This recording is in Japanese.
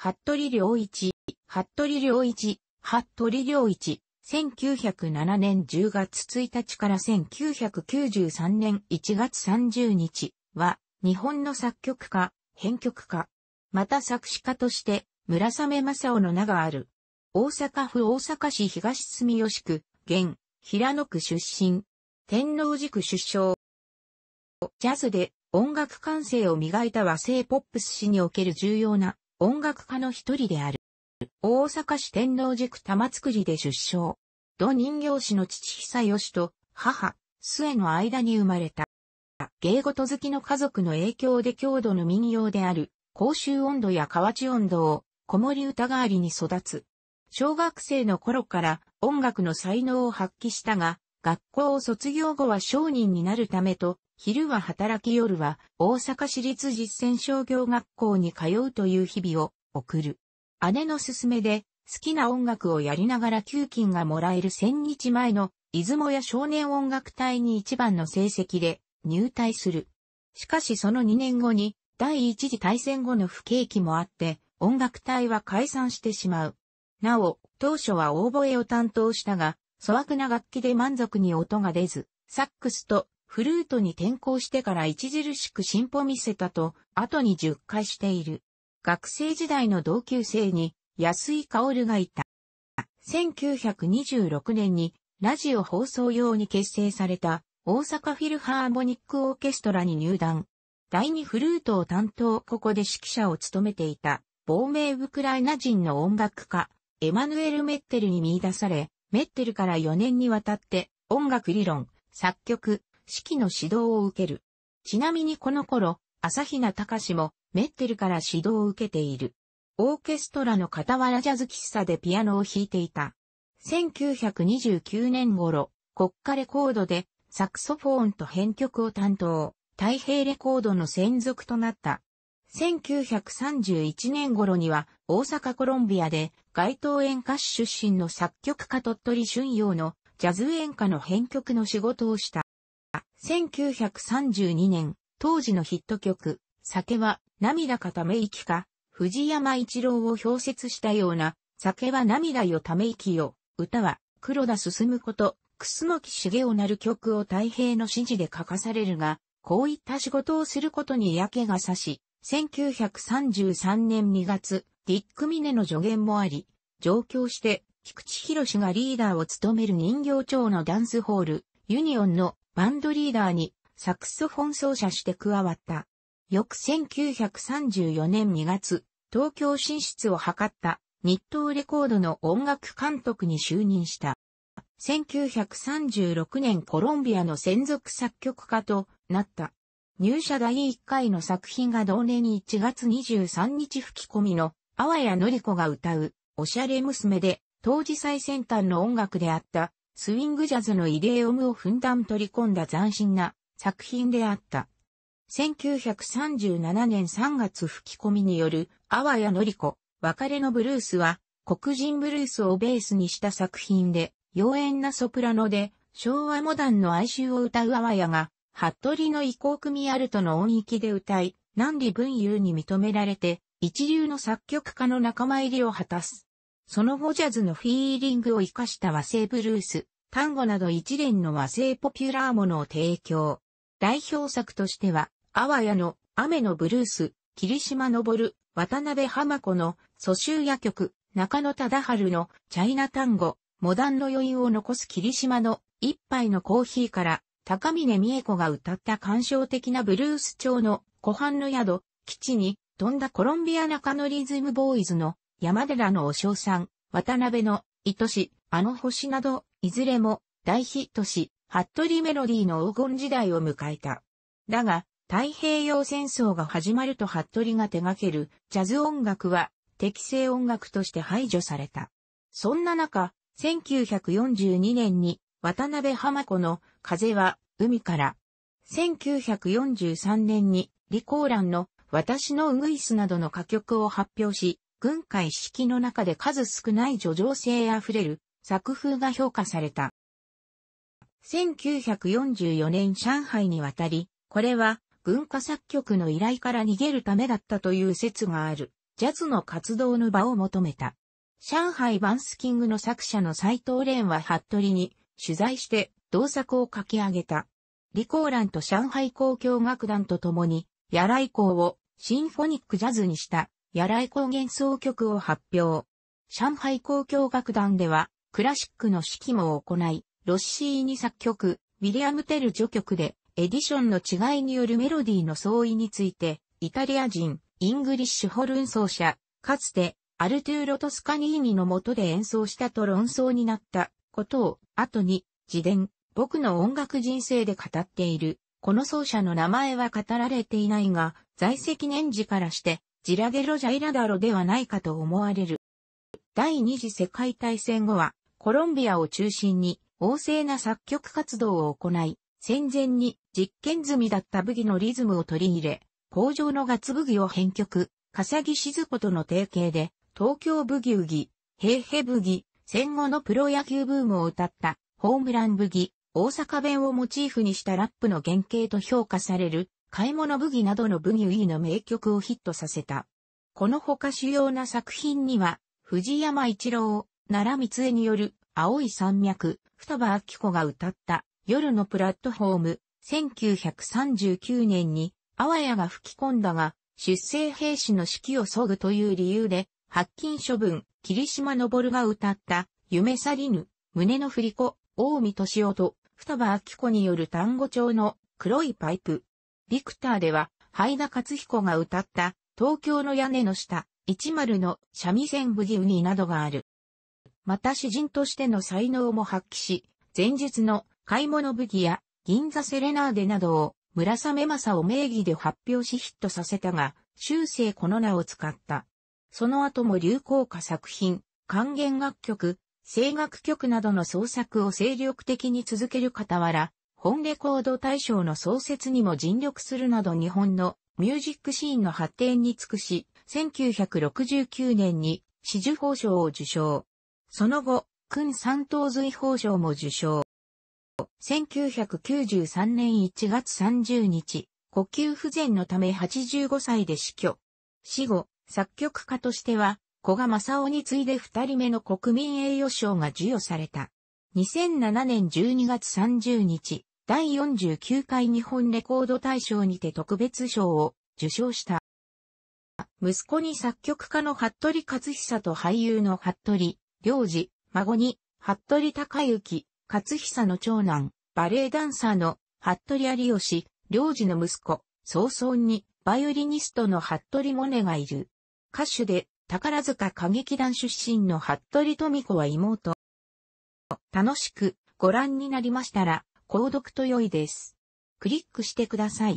服部良一、服部良一、服部良一、1907年10月1日から1993年1月30日は、日本の作曲家、編曲家、また作詞家として、村雨正夫の名がある。大阪府大阪市東住吉区、現、平野区出身。天皇寺区出生。ジャズで音楽感性を磨いた和製ポップス史における重要な音楽家の一人である。大阪市天王寺区玉造で出生。土人形師の父久義と母、末の間に生まれた。芸事好きの家族の影響で郷土の民謡である、甲州音頭や河内音頭を、子守歌代わりに育つ。小学生の頃から音楽の才能を発揮したが、学校を卒業後は商人になるためと、昼は働き夜は大阪市立実践商業学校に通うという日々を送る。姉の勧めで好きな音楽をやりながら給金がもらえる千日前の出雲や少年音楽隊に一番の成績で入隊する。しかしその2年後に第一次大戦後の不景気もあって音楽隊は解散してしまう。なお、当初はオーボエを担当したが、粗悪な楽器で満足に音が出ず、サックスとフルートに転校してから著しく進歩見せたと、後に10回している。学生時代の同級生に安井薫がいた。1926年にラジオ放送用に結成された大阪フィルハーモニックオーケストラに入団。第二フルートを担当、ここで指揮者を務めていた、亡命ウクライナ人の音楽家、エマヌエル・メッテルに見出され、メッテルから4年にわたって、音楽理論、作曲、指揮の指導を受ける。ちなみにこの頃、朝比奈隆もメッテルから指導を受けている。オーケストラの傍らジャズ喫茶でピアノを弾いていた。1929年頃、国家レコードでサクソフォーンと編曲を担当、太平レコードの専属となった。1931年頃には大阪コロンビアで街頭演歌手出身の作曲家鳥取春陽のジャズ演歌の編曲の仕事をした。1932年、当時のヒット曲、酒は涙かため息か、藤山一郎を表説したような、酒は涙よため息よ、歌は黒田進こと、楠木茂をなる曲を太平の指示で書かされるが、こういった仕事をすることに嫌気がさし、1933年2月、ディック・ミネの助言もあり、上京して、菊池博がリーダーを務める人形町のダンスホール、ユニオンのバンドリーダーにサクソフォン奏者して加わった。翌1934年2月、東京進出を図った日東レコードの音楽監督に就任した。1936年コロンビアの専属作曲家となった。入社第1回の作品が同年に1月23日吹き込みの、阿波やのり子が歌う、おしゃれ娘で、当時最先端の音楽であった、スイングジャズのイデオムをふんだん取り込んだ斬新な作品であった。1937年3月吹き込みによる、あわやのりこ、別れのブルースは、黒人ブルースをベースにした作品で、妖艶なソプラノで、昭和モダンの哀愁を歌うあわやが、服部の移行組アルトの音域で歌い、南里文雄に認められて、一流の作曲家の仲間入りを果たす。その後ジャズのフィーリングを活かした和製ブルース、単語など一連の和製ポピュラーものを提供。代表作としては、あわやの雨のブルース、霧島昇る、渡辺浜子の蘇州夜曲、中野忠春のチャイナ単語、モダンの余韻を残す霧島の一杯のコーヒーから、高峰美恵子が歌った感傷的なブルース調の湖畔の宿、基地に飛んだコロンビア中野リズムボーイズの山寺のお尚さん、渡辺の、愛し、あの星など、いずれも、大ヒットし、服部メロディーの黄金時代を迎えた。だが、太平洋戦争が始まると服部が手掛けるジャズ音楽は適正音楽として排除された。そんな中、1942年に渡辺浜子の風は海から、1943年にリコーランの私のウグイスなどの歌曲を発表し、軍会式の中で数少ない叙情性あふれる作風が評価された。1944年上海に渡り、これは文化作曲の依頼から逃げるためだったという説がある、ジャズの活動の場を求めた。上海バンスキングの作者の斎藤蓮は服部に取材して同作を書き上げた。李光蘭と上海交響楽団と共に、や来校をシンフォニックジャズにしたやらい高原奏曲を発表。上海交響楽団では、クラシックの指揮も行い、ロッシーに作曲、ウィリアム・テル助曲で、エディションの違いによるメロディーの相違について、イタリア人、イングリッシュ・ホルン奏者、かつて、アルトゥーロ・トスカニーニの下で演奏したと論争になったことを、後に、自伝、僕の音楽人生で語っている。この奏者の名前は語られていないが、在籍年次からして、ジラデロジャイラダロではないかと思われる。第二次世界大戦後は、コロンビアを中心に旺盛な作曲活動を行い、戦前に実験済みだった武器のリズムを取り入れ、工場のガツブギを編曲、笠木静子との提携で、東京ブギウギ、平平武ブギ、戦後のプロ野球ブームを歌った、ホームランブギ、大阪弁をモチーフにしたラップの原型と評価される、買い物ブギなどのブギウギの名曲をヒットさせた。この他主要な作品には、藤山一郎、奈良光恵による、青い山脈、双葉明子が歌った、夜のプラットフォーム、1939年に、あわやが吹き込んだが、出生兵士の指揮を削ぐという理由で、発禁処分、霧島昇が歌った、夢去りぬ、胸の振り子、大見敏夫と、双葉明子による単語帳の黒いパイプ、ビクターでは、ハイダ勝彦が歌った、東京の屋根の下、一丸の三味線ブギウニなどがある。また詩人としての才能も発揮し、前述の買い物ブギや銀座セレナーデなどを村雨正を名義で発表しヒットさせたが、終生この名を使った。その後も流行歌作品、還元楽曲、声楽曲などの創作を精力的に続ける傍ら、本レコード大賞の創設にも尽力するなど日本のミュージックシーンの発展に尽くし、1969年に紫綬褒章を受賞。その後、君三等随褒章も受賞。1993年1月30日、呼吸不全のため85歳で死去。死後、作曲家としては、古賀正夫に次いで二人目の国民栄誉賞が授与された。2007年12月30日、第49回日本レコード大賞にて特別賞を受賞した。息子に作曲家の服部克久と俳優の服部良二、孫に服部隆之、克久の長男、バレエダンサーの服部有吉、良二の息子、早々にバイオリニストの服部モネがいる。歌手で宝塚歌劇団出身の服部富子は妹。楽しくご覧になりましたら、購読と良いです。クリックしてください。